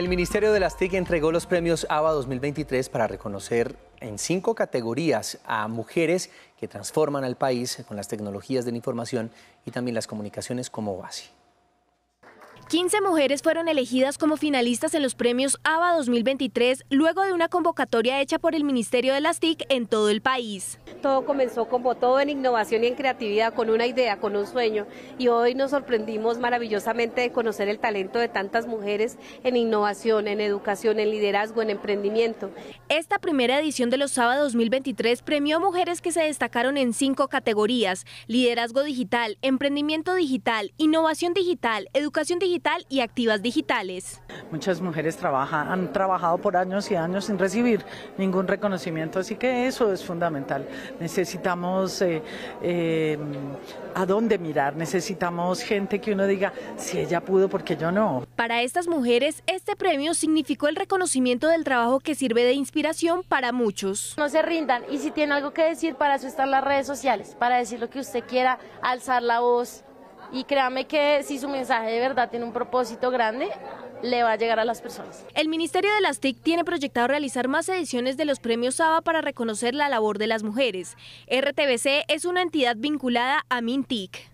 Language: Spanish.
El Ministerio de las TIC entregó los premios ABA 2023 para reconocer en cinco categorías a mujeres que transforman al país con las tecnologías de la información y también las comunicaciones como base. 15 mujeres fueron elegidas como finalistas en los premios ABA 2023 luego de una convocatoria hecha por el Ministerio de las TIC en todo el país. Todo comenzó como todo en innovación y en creatividad, con una idea, con un sueño y hoy nos sorprendimos maravillosamente de conocer el talento de tantas mujeres en innovación, en educación, en liderazgo, en emprendimiento. Esta primera edición de los ABA 2023 premió mujeres que se destacaron en cinco categorías, liderazgo digital, emprendimiento digital, innovación digital, educación digital, y activas digitales. Muchas mujeres trabajan, han trabajado por años y años sin recibir ningún reconocimiento, así que eso es fundamental. Necesitamos eh, em, a dónde mirar, necesitamos gente que uno diga, si ella pudo, porque yo no? Para estas mujeres, este premio significó el reconocimiento del trabajo que sirve de inspiración para muchos. No se rindan y si tienen algo que decir, para eso están las redes sociales, para decir lo que usted quiera, alzar la voz, y créame que si su mensaje de verdad tiene un propósito grande, le va a llegar a las personas. El Ministerio de las TIC tiene proyectado realizar más ediciones de los premios SABA para reconocer la labor de las mujeres. RTBC es una entidad vinculada a MinTIC.